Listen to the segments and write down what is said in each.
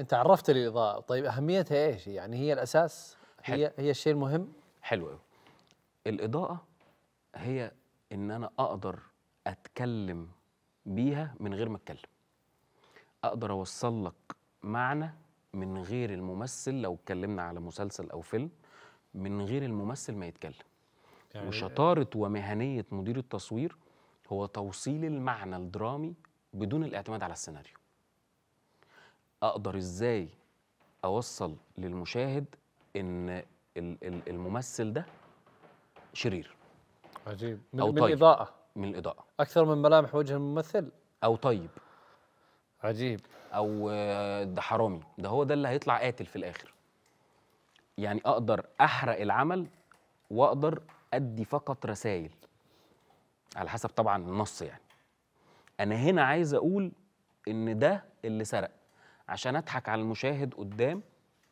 انت عرفت الاضاءه طيب اهميتها ايش يعني هي الاساس هي حلو. هي الشيء المهم حلو قوي الاضاءه هي ان انا اقدر اتكلم بيها من غير ما اتكلم اقدر اوصل لك معنى من غير الممثل لو اتكلمنا على مسلسل او فيلم من غير الممثل ما يتكلم يعني وشطاره ومهنيه مدير التصوير هو توصيل المعنى الدرامي بدون الاعتماد على السيناريو اقدر ازاي اوصل للمشاهد ان الممثل ده شرير عجيب من, أو من طيب. الاضاءه من الاضاءه اكثر من ملامح وجه الممثل او طيب عجيب او آه، ده حرامي ده هو ده اللي هيطلع قاتل في الاخر يعني اقدر احرق العمل واقدر ادي فقط رسائل على حسب طبعا النص يعني انا هنا عايز اقول ان ده اللي سرق عشان اضحك على المشاهد قدام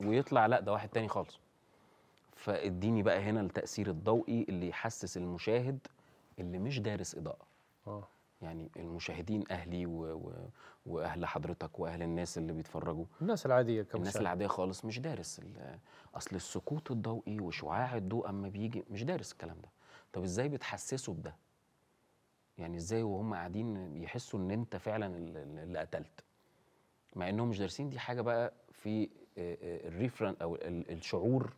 ويطلع لا ده واحد تاني خالص فاديني بقى هنا التاثير الضوئي اللي يحسس المشاهد اللي مش دارس اضاءه اه يعني المشاهدين اهلي و... و... واهل حضرتك واهل الناس اللي بيتفرجوا الناس العاديه كمشاهد الناس العاديه خالص مش دارس ال... اصل السكوت الضوئي وشعاع الضوء اما بيجي مش دارس الكلام ده طب ازاي بتحسسه بده يعني ازاي وهم قاعدين يحسوا ان انت فعلا اللي قتلت مع انهم مش دارسين دي حاجه بقى في آه، آه، الريفرن او الشعور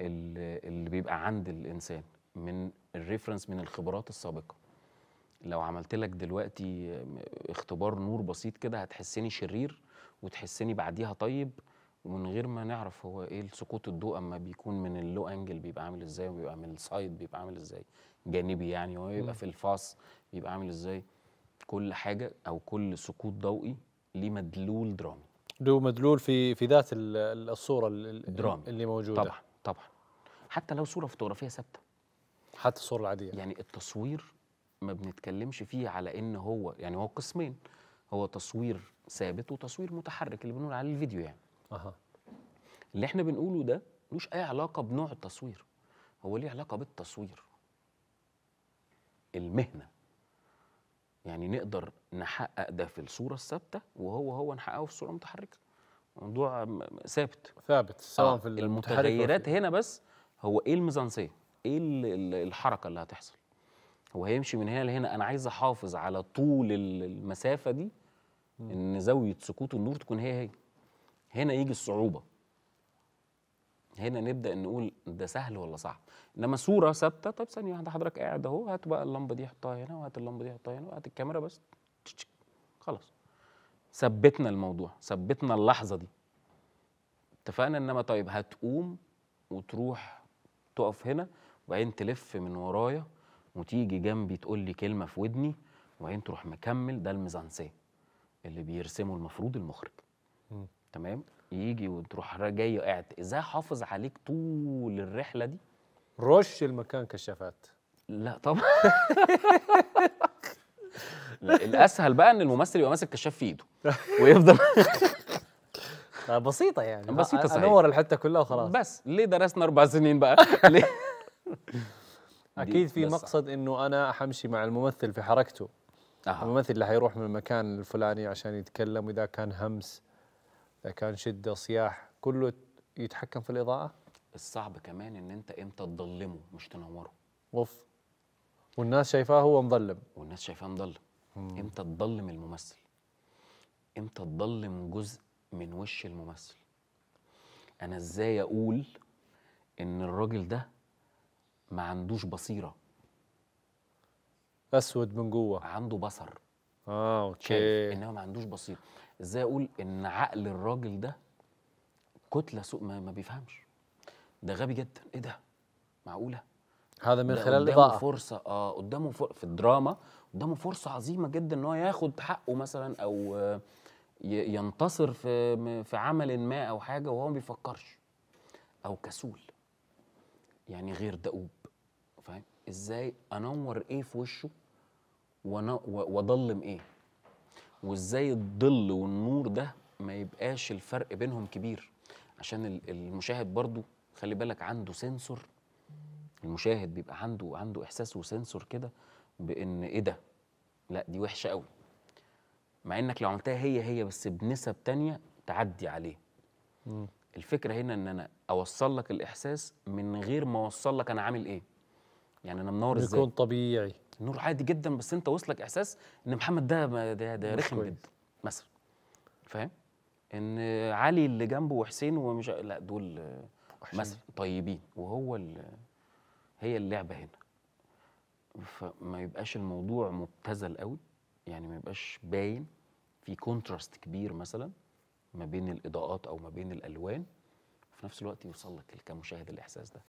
اللي بيبقى عند الانسان من الريفرنس من الخبرات السابقه لو عملت لك دلوقتي اختبار نور بسيط كده هتحسني شرير وتحسني بعديها طيب ومن غير ما نعرف هو ايه سقوط الضوء اما بيكون من اللو انجل بيبقى عامل ازاي وبيبقى من السايد بيبقى عامل ازاي جانبي يعني وبيبقى في الفاص بيبقى عامل ازاي كل حاجه او كل سقوط ضوئي لمدلول درامي له مدلول في في ذات الصوره الدرامي اللي موجوده طبعا طبعا حتى لو صوره فوتوغرافيه ثابته حتى الصوره العاديه يعني التصوير ما بنتكلمش فيه على ان هو يعني هو قسمين هو تصوير ثابت وتصوير متحرك اللي بنقول عليه الفيديو يعني اها اللي احنا بنقوله ده ملوش اي علاقه بنوع التصوير هو ليه علاقه بالتصوير المهنه يعني نقدر نحقق ده في الصوره الثابته وهو هو نحققه في الصوره المتحركه موضوع ثابت ثابت سواء آه في المتغيرات هنا بس هو ايه الميزانسيه ايه الحركه اللي هتحصل هو هيمشي من هنا لهنا انا عايز احافظ على طول المسافه دي ان زاويه سكوت النور تكون هي هي هنا يجي الصعوبه هنا نبدا نقول ده سهل ولا صعب انما صوره ثابته طب ثانيه واحده حضرتك قاعد اهو هات بقى اللمبه دي حطها هنا وهات اللمبه دي حطها هنا وهات الكاميرا بس خلاص ثبتنا الموضوع ثبتنا اللحظه دي اتفقنا انما طيب هتقوم وتروح تقف هنا وبعدين تلف من ورايا وتيجي جنبي تقول لي كلمه في ودني وبعدين تروح مكمل ده الميزانسيه اللي بيرسمه المفروض المخرج تمام يجي وتروح جاي قاعد ازاي حافظ عليك طول الرحله دي رش المكان كشافات لا طبعا لا الاسهل بقى ان الممثل يبقى ماسك كشاف في ايده ويفضل بسيطة يعني بسيطة صحيح انور الحتة كلها وخلاص بس ليه درسنا أربع سنين بقى؟ ليه؟ أكيد في مقصد إنه أنا حمشي مع الممثل في حركته أه. الممثل اللي حيروح من المكان الفلاني عشان يتكلم واذا كان همس كان شده صياح كله يتحكم في الاضاءه الصعب كمان ان انت امتى تضلمه مش تنوره اوف والناس شايفاه هو مظلم والناس شايفاه مظلم امتى تضلم الممثل امتى تضلم جزء من وش الممثل انا ازاي اقول ان الراجل ده ما عندوش بصيره اسود من جوه عنده بصر اه اوكي انما ما عندوش بصيره ازاي اقول ان عقل الراجل ده كتله سوء ما, ما بيفهمش ده غبي جدا ايه ده معقوله هذا من خلال قدامه فرصه اه قدامه فر... في الدراما قدامه فرصه عظيمه جدا ان هو ياخد حقه مثلا او ينتصر في في عمل ما او حاجه وهو ما بيفكرش او كسول يعني غير دؤوب فاهم ازاي انور ايه في وشه واضلم ايه وازاي الظل والنور ده ما يبقاش الفرق بينهم كبير عشان المشاهد برضو خلي بالك عنده سنسور المشاهد بيبقى عنده عنده احساس وسنسور كده بان ايه ده لا دي وحشه قوي مع انك لو عملتها هي هي بس بنسب تانية تعدي عليه الفكره هنا ان انا اوصل لك الاحساس من غير ما اوصل لك انا عامل ايه يعني انا منور ازاي بيكون طبيعي النور عادي جدا بس انت وصلك احساس ان محمد ده ده, ده رخم جدا مثلا فاهم ان علي اللي جنبه وحسين ومش لا دول مثلا طيبين وهو هي اللعبه هنا فما يبقاش الموضوع مبتذل قوي يعني ما يبقاش باين في كونتراست كبير مثلا ما بين الاضاءات او ما بين الالوان في نفس الوقت يوصل لك كمشاهد الاحساس ده